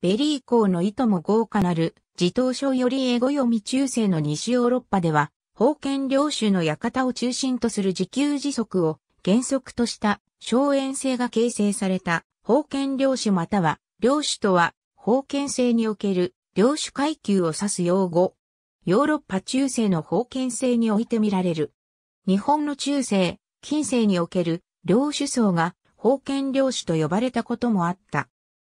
ベリー校の意図も豪華なる、自動書より英語読み中世の西ヨーロッパでは、封建領主の館を中心とする自給自足を原則とした荘園制が形成された封建領主または領主とは封建制における領主階級を指す用語。ヨーロッパ中世の封建制において見られる。日本の中世、近世における領主層が封建領主と呼ばれたこともあった。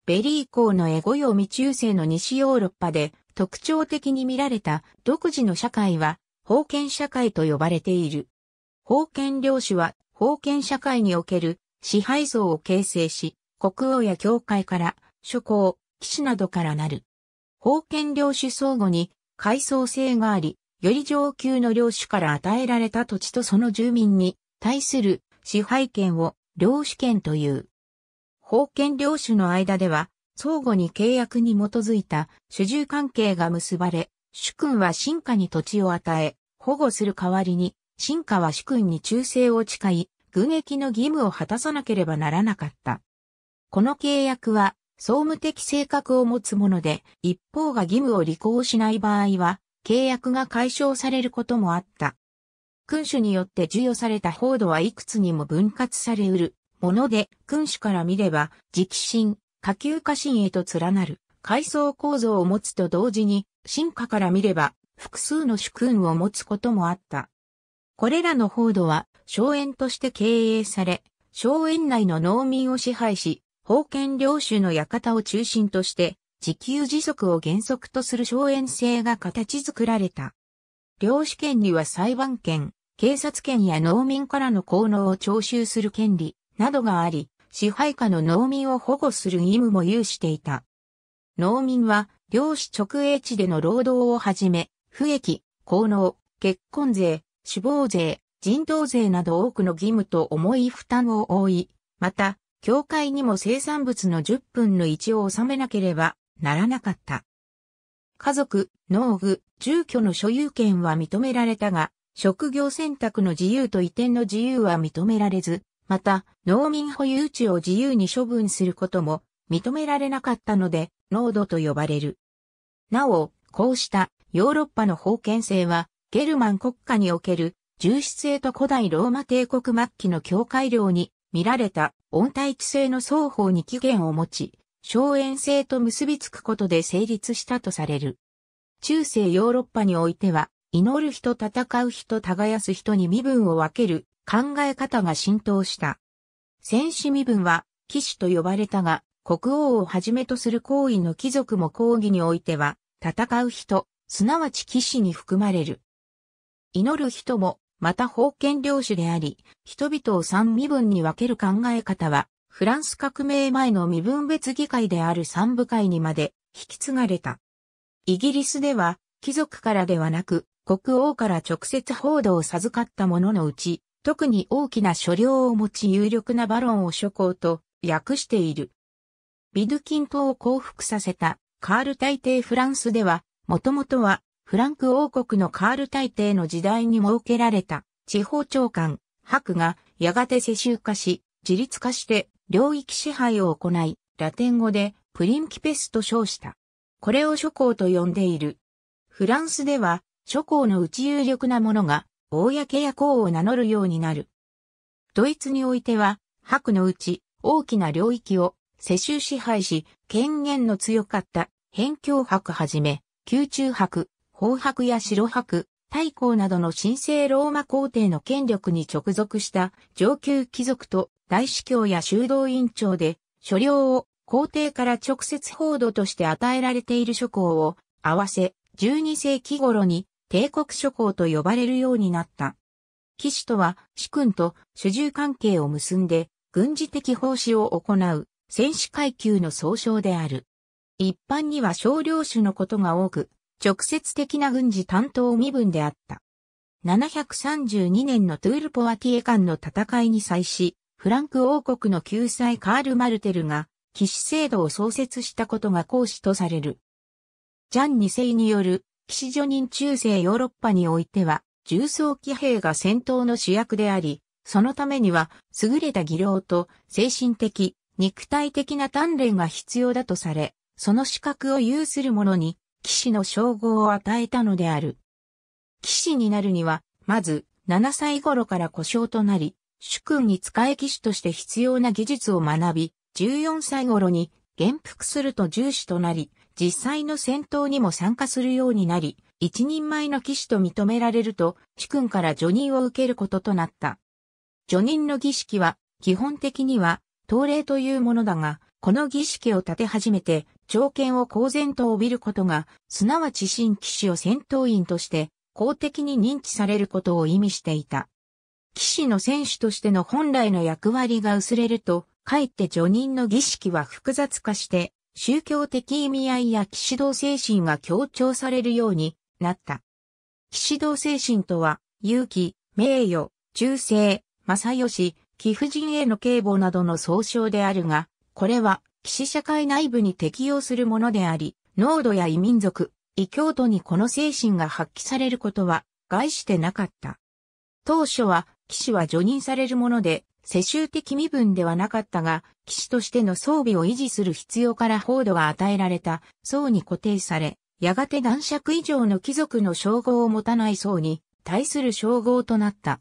ベリー公のエゴ読み中世の西ヨーロッパで特徴的に見られた独自の社会は、封建社会と呼ばれている。封建領主は封建社会における支配層を形成し、国王や教会から諸侯、騎士などからなる。封建領主相互に階層性があり、より上級の領主から与えられた土地とその住民に対する支配権を領主権という。封建領主の間では、相互に契約に基づいた主従関係が結ばれ、主君は進化に土地を与え、保護する代わりに、進化は主君に忠誠を誓い、軍役の義務を果たさなければならなかった。この契約は、総務的性格を持つもので、一方が義務を履行しない場合は、契約が解消されることもあった。君主によって授与された報道はいくつにも分割されうる。もので、君主から見れば、直進、下級下臣へと連なる、階層構造を持つと同時に、進化から見れば、複数の主君を持つこともあった。これらの報道は、荘園として経営され、荘園内の農民を支配し、封建領主の館を中心として、自給自足を原則とする荘園制が形作られた。領主権には裁判権、警察権や農民からの効能を徴収する権利、などがあり、支配下の農民を保護する義務も有していた。農民は、漁師直営地での労働をはじめ、不益、効能、結婚税、死亡税、人道税など多くの義務と重い負担を負い、また、教会にも生産物の10分の1を納めなければならなかった。家族、農具、住居の所有権は認められたが、職業選択の自由と移転の自由は認められず、また、農民保有地を自由に処分することも認められなかったので、農度と呼ばれる。なお、こうしたヨーロッパの封建制は、ゲルマン国家における重質性と古代ローマ帝国末期の境界領に見られた温帯地性の双方に起源を持ち、荘園制と結びつくことで成立したとされる。中世ヨーロッパにおいては、祈る人戦う人耕す人に身分を分ける考え方が浸透した。戦士身分は騎士と呼ばれたが、国王をはじめとする行為の貴族も抗議においては、戦う人、すなわち騎士に含まれる。祈る人も、また封建領主であり、人々を三身分に分ける考え方は、フランス革命前の身分別議会である三部会にまで引き継がれた。イギリスでは、貴族からではなく、国王から直接報道を授かった者のうち、特に大きな所領を持ち有力なバロンを諸侯と訳している。ビドキン島を降伏させたカール大帝フランスでは、もともとはフランク王国のカール大帝の時代に設けられた地方長官、クがやがて世襲化し、自立化して領域支配を行い、ラテン語でプリンキペスと称した。これを諸侯と呼んでいる。フランスでは諸侯のうち有力な者が公や公を名乗るようになる。ドイツにおいては、白のうち大きな領域を世襲支配し、権限の強かった辺境白はじめ、宮中白、紅白や白白、太公などの神聖ローマ皇帝の権力に直属した上級貴族と大司教や修道院長で、所領を皇帝から直接報道として与えられている諸侯を合わせ12世紀頃に帝国諸侯と呼ばれるようになった。騎士とは、主君と主従関係を結んで、軍事的奉仕を行う、戦士階級の総称である。一般には少量種のことが多く、直接的な軍事担当身分であった。732年のトゥールポワティエ間の戦いに際し、フランク王国の救済カール・マルテルが、騎士制度を創設したことが講師とされる。ジャン2世による騎士女人中世ヨーロッパにおいては、重装騎兵が戦闘の主役であり、そのためには、優れた技量と精神的、肉体的な鍛錬が必要だとされ、その資格を有する者に、騎士の称号を与えたのである。騎士になるには、まず、7歳頃から故障となり、主君に使え騎士として必要な技術を学び、14歳頃に元服すると重視となり、実際の戦闘にも参加するようになり、一人前の騎士と認められると、主君から助任を受けることとなった。助任の儀式は、基本的には、東礼というものだが、この儀式を立て始めて、条件を公然と帯びることが、すなわち新騎士を戦闘員として、公的に認知されることを意味していた。騎士の選手としての本来の役割が薄れると、かえって助任の儀式は複雑化して、宗教的意味合いや騎士道精神が強調されるようになった。騎士道精神とは、勇気、名誉、忠誠、正義、貴婦人への警護などの総称であるが、これは、騎士社会内部に適用するものであり、濃度や異民族、異教徒にこの精神が発揮されることは、害してなかった。当初は、騎士は除任されるもので、世襲的身分ではなかったが、騎士としての装備を維持する必要から報道が与えられた層に固定され、やがて男爵以上の貴族の称号を持たない層に対する称号となった。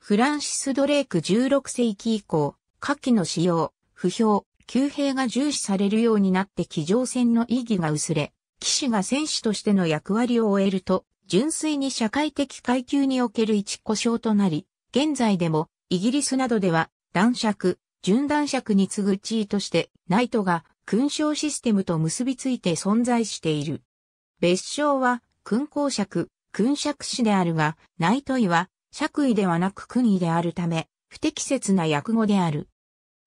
フランシス・ドレイク16世紀以降、下記の使用、不評、旧兵が重視されるようになって騎乗戦の意義が薄れ、騎士が戦士としての役割を終えると、純粋に社会的階級における一故障となり、現在でもイギリスなどでは、男爵、準男爵に次ぐ地位として、ナイトが勲章システムと結びついて存在している。別称は、勲功爵、勲爵士であるが、ナイト位は、爵位ではなく勲位であるため、不適切な訳語である。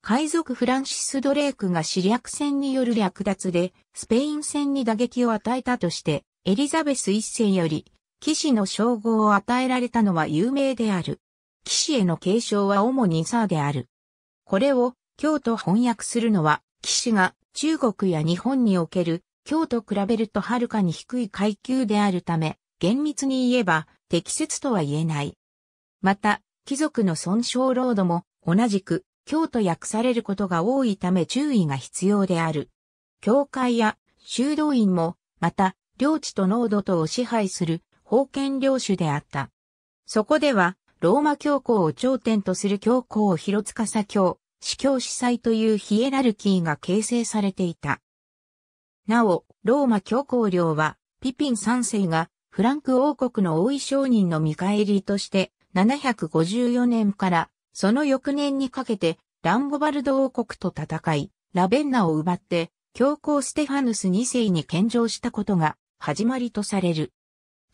海賊フランシス・ドレークが死略戦による略奪で、スペイン戦に打撃を与えたとして、エリザベス一世より、騎士の称号を与えられたのは有名である。騎士への継承は主にサーである。これを京と翻訳するのは、騎士が中国や日本における京と比べるとはるかに低い階級であるため、厳密に言えば適切とは言えない。また、貴族の損傷労働も同じく京と訳されることが多いため注意が必要である。教会や修道院も、また、領地と濃度とを支配する封建領主であった。そこでは、ローマ教皇を頂点とする教皇広佐教、司教司祭というヒエラルキーが形成されていた。なお、ローマ教皇領は、ピピン3世がフランク王国の王位商人の見返りとして、754年からその翌年にかけてランゴバルド王国と戦い、ラベンナを奪って教皇ステファヌス2世に献上したことが始まりとされる。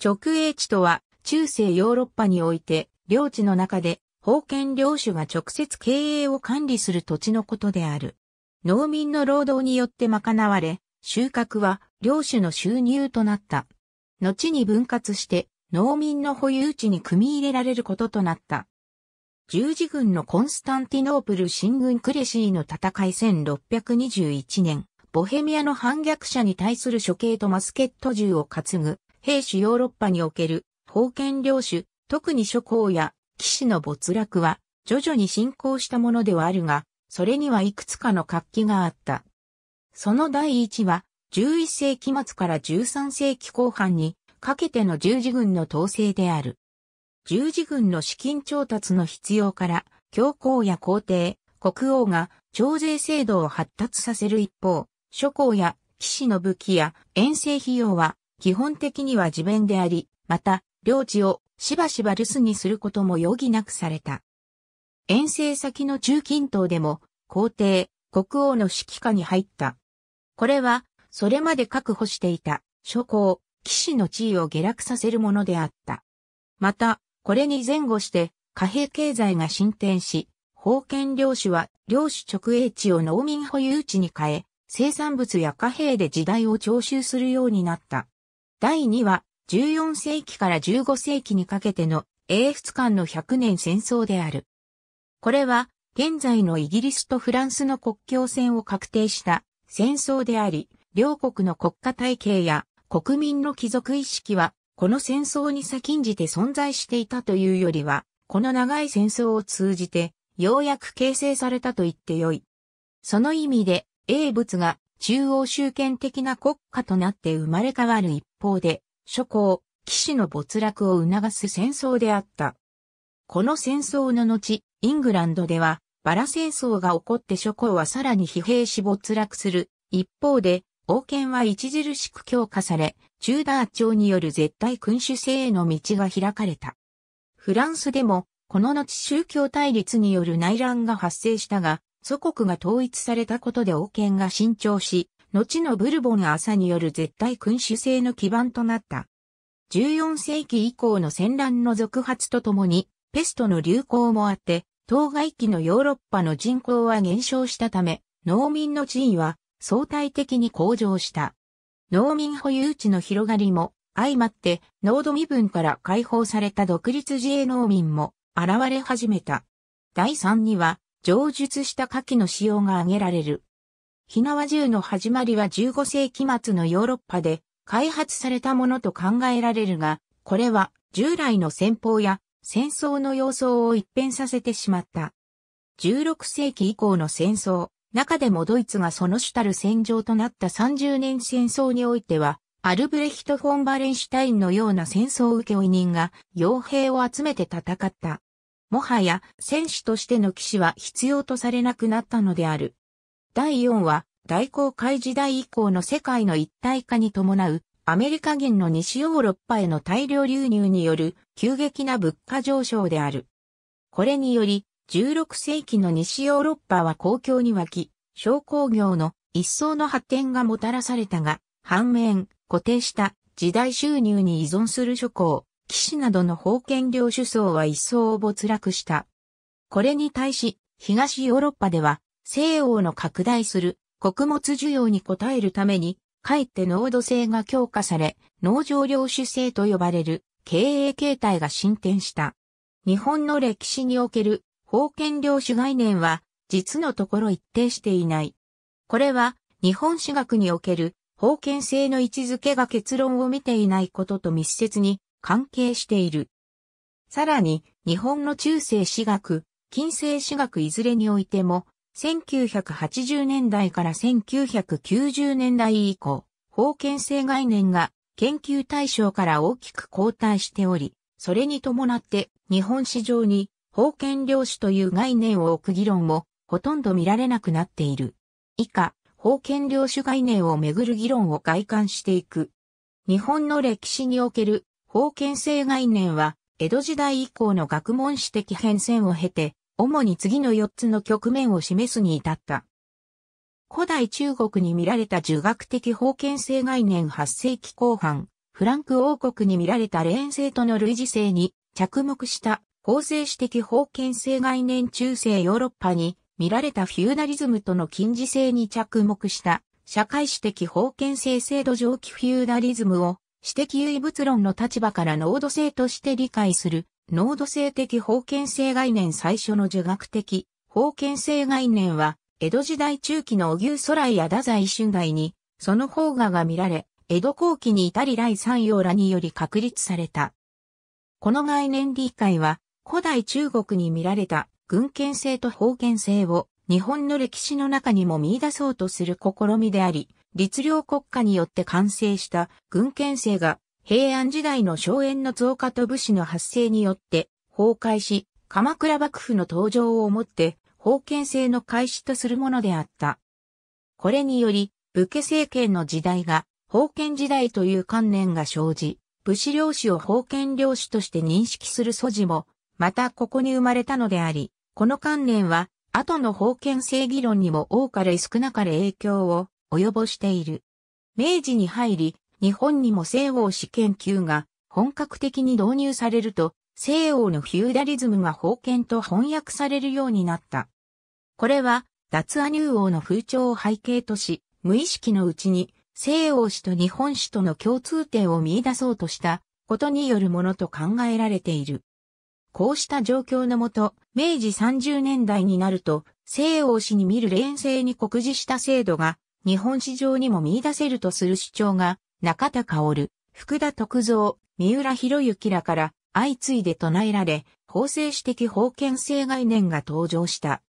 直営地とは中世ヨーロッパにおいて領地の中で、封建領主が直接経営を管理する土地のことである。農民の労働によって賄われ、収穫は領主の収入となった。後に分割して農民の保有地に組み入れられることとなった。十字軍のコンスタンティノープル新軍クレシーの戦い1621年、ボヘミアの反逆者に対する処刑とマスケット銃を担ぐ、兵士ヨーロッパにおける封建領主、特に諸侯や騎士の没落は徐々に進行したものではあるが、それにはいくつかの活気があった。その第一は、11世紀末から13世紀後半にかけての十字軍の統制である。十字軍の資金調達の必要から、教皇や皇帝、国王が徴税制度を発達させる一方、諸侯や騎士の武器や遠征費用は基本的には自弁であり、また、領地をしばしば留守にすることも余儀なくされた。遠征先の中近東でも、皇帝、国王の指揮下に入った。これは、それまで確保していた、諸侯、騎士の地位を下落させるものであった。また、これに前後して、貨幣経済が進展し、封建領主は領主直営地を農民保有地に変え、生産物や貨幣で時代を徴収するようになった。第2は、14世紀から15世紀にかけての英仏間の100年戦争である。これは、現在のイギリスとフランスの国境線を確定した戦争であり、両国の国家体系や国民の貴族意識は、この戦争に先んじて存在していたというよりは、この長い戦争を通じて、ようやく形成されたと言ってよい。その意味で、英仏が中央集権的な国家となって生まれ変わる一方で、諸侯、騎士の没落を促す戦争であった。この戦争の後、イングランドでは、バラ戦争が起こって諸侯はさらに疲弊し没落する。一方で、王権は著しく強化され、チューダー朝による絶対君主制への道が開かれた。フランスでも、この後宗教対立による内乱が発生したが、祖国が統一されたことで王権が伸長し、後のブルボン朝による絶対君主制の基盤となった。14世紀以降の戦乱の続発とともに、ペストの流行もあって、当該期のヨーロッパの人口は減少したため、農民の地位は相対的に向上した。農民保有地の広がりも相まって農土身分から解放された独立自営農民も現れ始めた。第3には、上述した下記の使用が挙げられる。火縄銃の始まりは15世紀末のヨーロッパで開発されたものと考えられるが、これは従来の戦法や戦争の様相を一変させてしまった。16世紀以降の戦争、中でもドイツがその主たる戦場となった30年戦争においては、アルブレヒト・フォン・バレンシュタインのような戦争請負人が傭兵を集めて戦った。もはや戦士としての騎士は必要とされなくなったのである。第4は、大航海時代以降の世界の一体化に伴う、アメリカ銀の西ヨーロッパへの大量流入による急激な物価上昇である。これにより、16世紀の西ヨーロッパは公共に湧き、商工業の一層の発展がもたらされたが、反面、固定した時代収入に依存する諸侯、騎士などの封建領主層は一層を没落した。これに対し、東ヨーロッパでは西欧の拡大する穀物需要に応えるために、かえって濃度性が強化され、農場領主制と呼ばれる経営形態が進展した。日本の歴史における封建領主概念は実のところ一定していない。これは日本史学における封建性の位置づけが結論を見ていないことと密接に関係している。さらに日本の中世史学、近世史学いずれにおいても1980年代から1990年代以降、封建制概念が研究対象から大きく後退しており、それに伴って日本市場に封建領主という概念を置く議論もほとんど見られなくなっている。以下、封建領主概念をめぐる議論を外観していく。日本の歴史における封建制概念は、江戸時代以降の学問史的変遷を経て、主に次の4つの局面を示すに至った。古代中国に見られた儒学的封建性概念8世紀後半、フランク王国に見られたレー性との類似性に着目した法制史的封建性概念中世ヨーロッパに見られたフューダリズムとの近似性に着目した社会史的封建性制度上記フューダリズムを私的唯物論の立場から濃度性として理解する濃度性的封建性概念最初の儒学的封建性概念は、江戸時代中期のお牛空や太宰春代に、その方画が見られ、江戸後期に至り来三葉らにより確立された。この概念理解は、古代中国に見られた軍権性と封建性を日本の歴史の中にも見出そうとする試みであり、律令国家によって完成した軍権性が平安時代の荘園の増加と武士の発生によって崩壊し、鎌倉幕府の登場をもって封建制の開始とするものであった。これにより、武家政権の時代が封建時代という観念が生じ、武士領主を封建領主として認識する素地も、またここに生まれたのであり、この観念は、後の封建制議論にも多かれ少なかれ影響を及ぼしている。明治に入り、日本にも西欧史研究が本格的に導入されると、西欧のフューダリズムが封建と翻訳されるようになった。これは、脱アニュー王の風潮を背景とし、無意識のうちに西欧史と日本史との共通点を見出そうとしたことによるものと考えられている。こうした状況のもと、明治30年代になると、西欧史に見る連成に告示した制度が日本史上にも見出せるとする主張が中田薫、福田徳造、三浦博之らから相次いで唱えられ、法制史的封建制概念が登場した。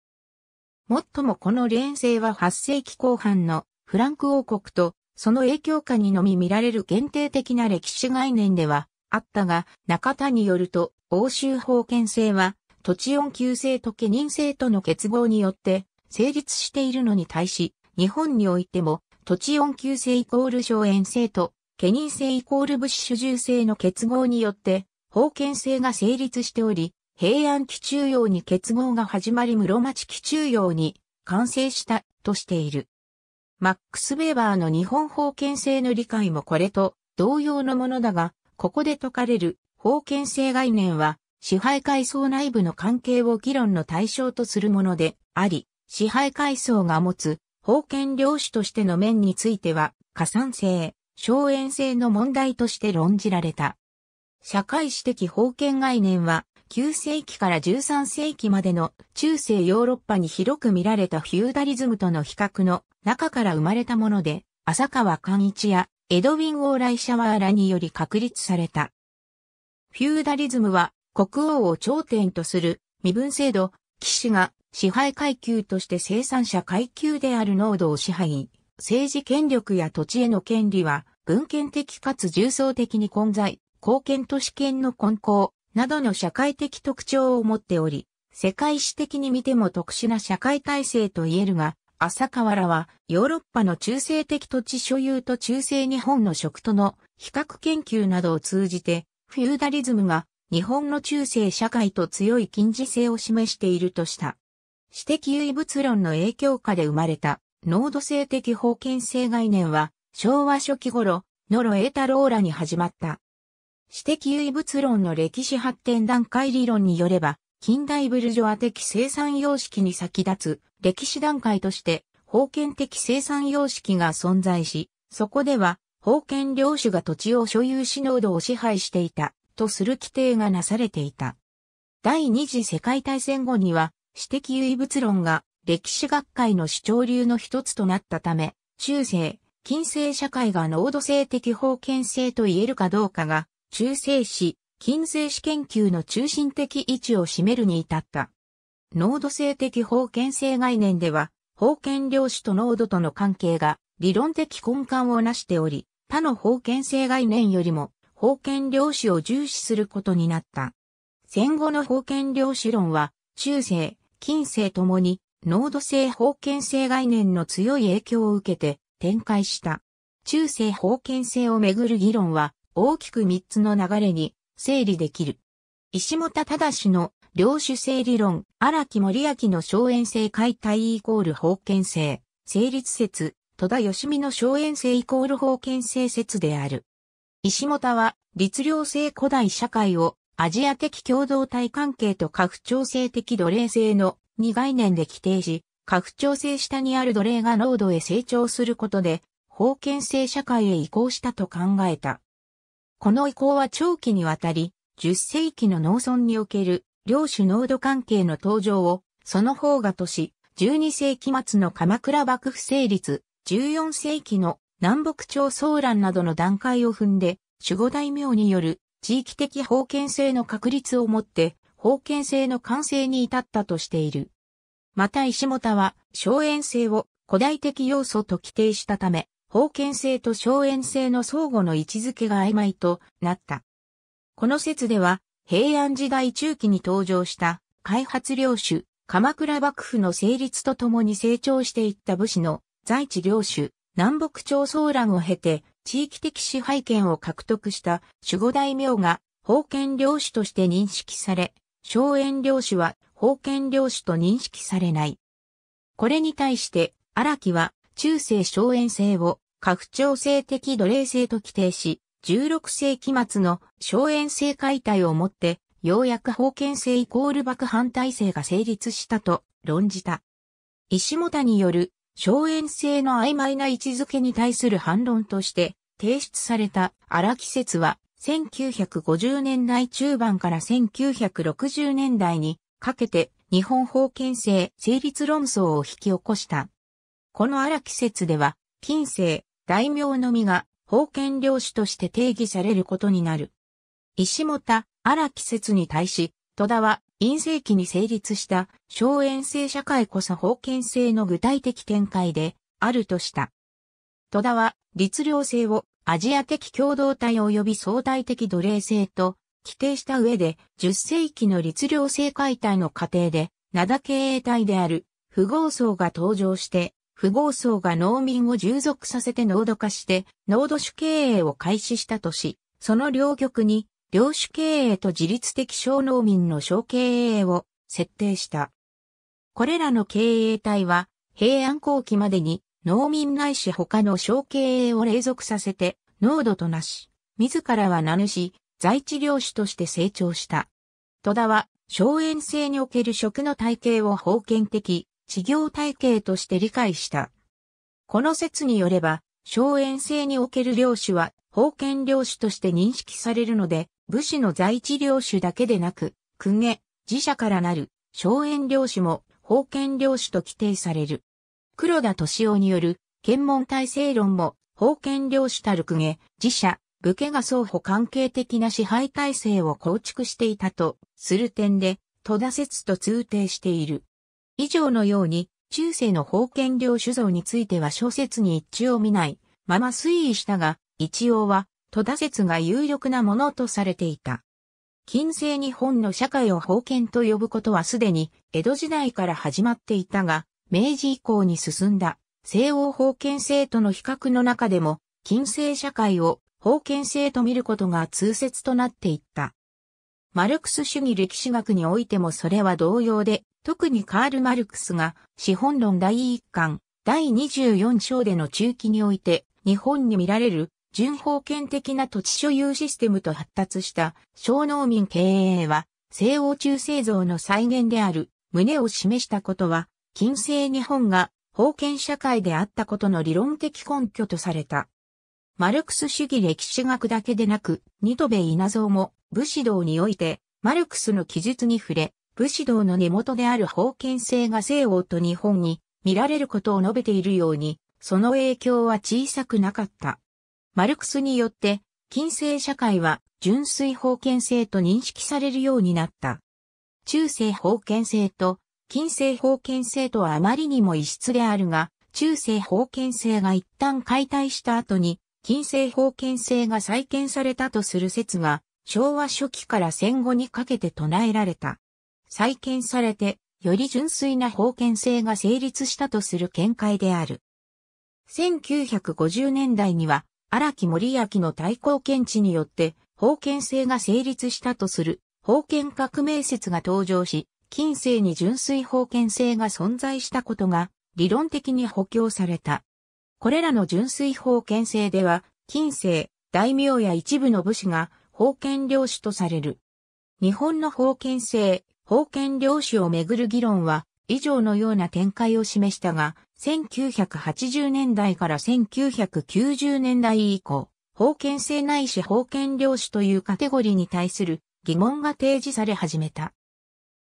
もっともこの連成は8世紀後半のフランク王国とその影響下にのみ見られる限定的な歴史概念ではあったが、中田によると欧州封建制は土地恩旧制と家人制との結合によって成立しているのに対し、日本においても土地温給性イコール荘園性と、家人性イコール物資主従性の結合によって、封建性が成立しており、平安期中央に結合が始まり室町期中央に完成したとしている。マックス・ベーバーの日本封建制の理解もこれと同様のものだが、ここで説かれる封建制概念は支配階層内部の関係を議論の対象とするものであり、支配階層が持つ封建領主としての面については、加算性、荘園性の問題として論じられた。社会史的封建概念は、9世紀から13世紀までの中世ヨーロッパに広く見られたフューダリズムとの比較の中から生まれたもので、浅川寛一やエドウィン・オーライシャワーらにより確立された。フューダリズムは国王を頂点とする身分制度、騎士が支配階級として生産者階級である農道を支配、政治権力や土地への権利は、文献的かつ重層的に混在、貢献都市圏の根交などの社会的特徴を持っており、世界史的に見ても特殊な社会体制と言えるが、浅河原はヨーロッパの中世的土地所有と中世日本の食との比較研究などを通じて、フューダリズムが日本の中世社会と強い近似性を示しているとした。私的唯物論の影響下で生まれた、濃度性的封建性概念は、昭和初期頃、ノロエタローラに始まった。私的唯物論の歴史発展段階理論によれば、近代ブルジョア的生産様式に先立つ歴史段階として、封建的生産様式が存在し、そこでは、封建領主が土地を所有し濃度を支配していた、とする規定がなされていた。第二次世界大戦後には、私的唯物論が歴史学会の主張流の一つとなったため、中世、近世社会が濃度性的封建性と言えるかどうかが、中世史、近世史研究の中心的位置を占めるに至った。濃度性的封建性概念では、封建領主と濃度との関係が理論的根幹をなしており、他の封建性概念よりも、封建領主を重視することになった。戦後の封建領主論は、中世、近世ともに、濃度性封建性概念の強い影響を受けて展開した。中世封建性をめぐる議論は大きく3つの流れに整理できる。石本忠の領主性理論、荒木森明の荘園性解体イコール封建性、成立説、戸田義美の荘園性イコール封建性説である。石本は律令制古代社会をアジア的共同体関係と過不調整的奴隷制の2概念で規定し、過不調整下にある奴隷が濃度へ成長することで、封建制社会へ移行したと考えた。この移行は長期にわたり、10世紀の農村における領主濃度関係の登場を、その方がとし、12世紀末の鎌倉幕府成立、14世紀の南北朝騒乱などの段階を踏んで、守護大名による地域的封建性の確立をもって、封建性の完成に至ったとしている。また石本は、荘園性を古代的要素と規定したため、封建性と荘園性の相互の位置づけが曖昧となった。この説では、平安時代中期に登場した開発領主、鎌倉幕府の成立とともに成長していった武士の在地領主、南北朝騒乱を経て、地域的支配権を獲得した守護大名が封建領主として認識され、荘園領主は封建領主と認識されない。これに対して荒木は中世荘園制を拡張性的奴隷制と規定し、16世紀末の荘園制解体をもって、ようやく封建制イコール幕反体制が成立したと論じた。石本による荘園性の曖昧な位置づけに対する反論として提出された荒木説は1950年代中盤から1960年代にかけて日本法権制成立論争を引き起こした。この荒木説では、近世、大名のみが法権領主として定義されることになる。石本、荒木説に対し、戸田は陰性期に成立した荘園制社会こそ封建制の具体的展開であるとした。戸田は律令制をアジア的共同体及び相対的奴隷制と規定した上で10世紀の律令制解体の過程で灘経営体である富豪層が登場して富豪層が農民を従属させて濃度化して、濃度主経営を開始したとし、その両極に領主経営と自律的小農民の小経営を設定した。これらの経営体は平安後期までに農民ないし他の小経営を連続させて農土となし、自らは名主、在地領主として成長した。戸田は、荘園制における食の体系を封建的、事業体系として理解した。この説によれば、荘園制における領主は、封建領主として認識されるので、武士の在地領主だけでなく、公家、自社からなる、荘園領主も、封建領主と規定される。黒田敏夫による、検問体制論も、封建領主たる公家、自社、武家が双方関係的な支配体制を構築していたと、する点で、戸田説と通定している。以上のように、中世の封建領主像については小説に一致を見ない、まま推移したが、一応は、戸田説が有力なものとされていた。近世日本の社会を封建と呼ぶことはすでに江戸時代から始まっていたが、明治以降に進んだ西欧封建制との比較の中でも、近世社会を封建制と見ることが通説となっていった。マルクス主義歴史学においてもそれは同様で、特にカール・マルクスが資本論第1巻、第24章での中期において、日本に見られる準封建的な土地所有システムと発達した小農民経営は西欧中製造の再現である旨を示したことは近世日本が封建社会であったことの理論的根拠とされた。マルクス主義歴史学だけでなく、ニトベ稲造も武士道においてマルクスの記述に触れ、武士道の根元である封建性が西欧と日本に見られることを述べているように、その影響は小さくなかった。マルクスによって、近世社会は純粋封建制と認識されるようになった。中世封建制と近世封建制とはあまりにも異質であるが、中世封建制が一旦解体した後に、近世封建制が再建されたとする説が、昭和初期から戦後にかけて唱えられた。再建されて、より純粋な封建制が成立したとする見解である。1950年代には、荒木森明の対抗検知によって、封建制が成立したとする、封建革命説が登場し、近世に純粋封建制が存在したことが、理論的に補強された。これらの純粋封建制では、近世、大名や一部の武士が、封建領主とされる。日本の封建制、封建領主をめぐる議論は、以上のような展開を示したが、1980年代から1990年代以降、封建制ないし封建領主というカテゴリーに対する疑問が提示され始めた。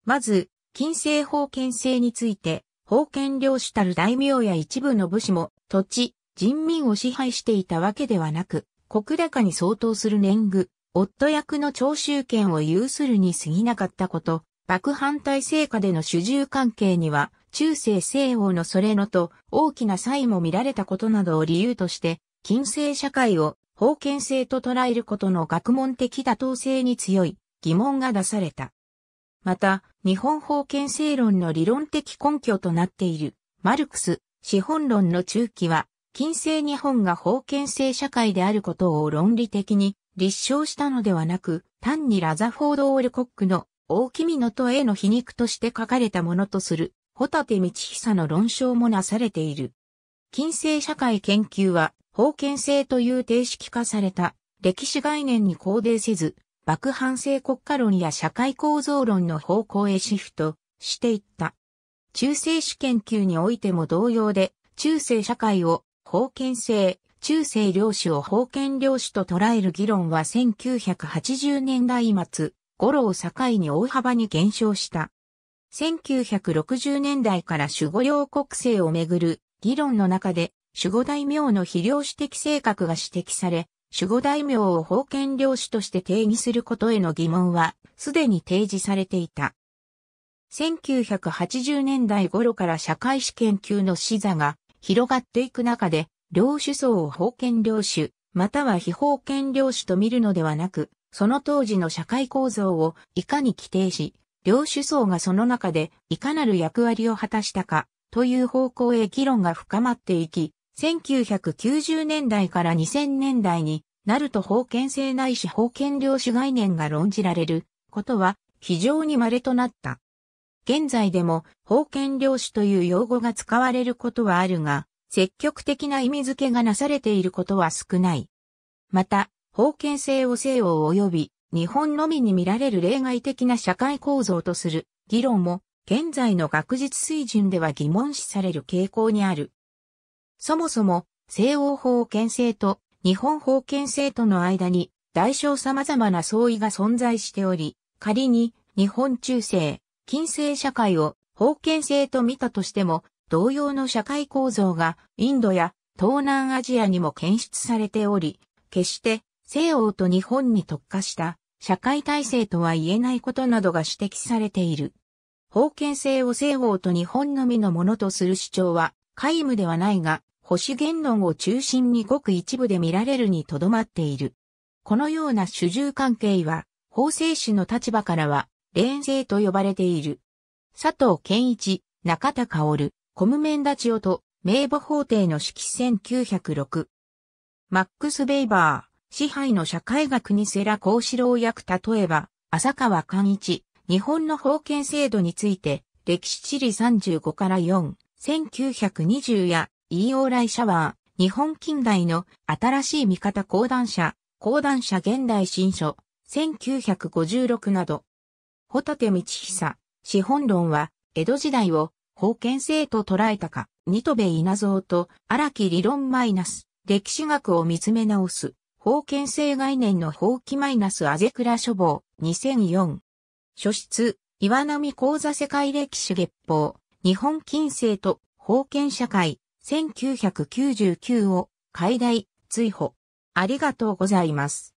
まず、近世封建制について、封建領主たる大名や一部の武士も土地、人民を支配していたわけではなく、国高に相当する年貢、夫役の徴収権を有するに過ぎなかったこと、幕反対成果での主従関係には、中世西欧のそれのと大きな差異も見られたことなどを理由として、近世社会を封建制と捉えることの学問的妥当性に強い疑問が出された。また、日本封建制論の理論的根拠となっている、マルクス、資本論の中期は、近世日本が封建制社会であることを論理的に立証したのではなく、単にラザフォード・オールコックの大君のとへの皮肉として書かれたものとする、ホタテ道久の論証もなされている。近世社会研究は、封建制という定式化された歴史概念に肯定せず、爆藩性国家論や社会構造論の方向へシフトしていった。中世史研究においても同様で、中世社会を封建制、中世領主を封建領主と捉える議論は1980年代末、頃を境に大幅に減少した。1960年代から守護領国政をめぐる議論の中で守護大名の非領主的性格が指摘され、守護大名を封建領主として定義することへの疑問はすでに提示されていた。1980年代頃から社会史研究の視座が広がっていく中で、領主層を封建領主、または非封建領主と見るのではなく、その当時の社会構造をいかに規定し、領主層がその中でいかなる役割を果たしたか、という方向へ議論が深まっていき、1990年代から2000年代になると封建制ないし封建領主概念が論じられることは非常に稀となった。現在でも封建領主という用語が使われることはあるが、積極的な意味付けがなされていることは少ない。また、封建制を西欧及び日本のみに見られる例外的な社会構造とする議論も現在の学術水準では疑問視される傾向にある。そもそも西欧封建制と日本封建制との間に大小様々な相違が存在しており、仮に日本中世、近世社会を封建制と見たとしても、同様の社会構造がインドや東南アジアにも検出されており、決して西欧と日本に特化した社会体制とは言えないことなどが指摘されている。封建制を西欧と日本のみのものとする主張は皆無ではないが、保守言論を中心にごく一部で見られるにとどまっている。このような主従関係は、法制史の立場からは、連制と呼ばれている。佐藤健一、中田薫、コムメンダチオと、名簿法廷の式1906。マックス・ベイバー。支配の社会学に世良幸四郎役例えば、浅川寛一、日本の封建制度について、歴史地理35から4、1920や、イーオーライシャワー、日本近代の新しい見方講談社、講談社現代新書、1956など。ホタテ道久、資本論は、江戸時代を、封建制と捉えたか、ニトベ稲造と、荒木理論マイナス、歴史学を見つめ直す。封建制概念の放棄マイナスアゼクラ書房、2004。書室、岩波講座世界歴史月報、日本近世と封建社会、1999を、解題、追放。ありがとうございます。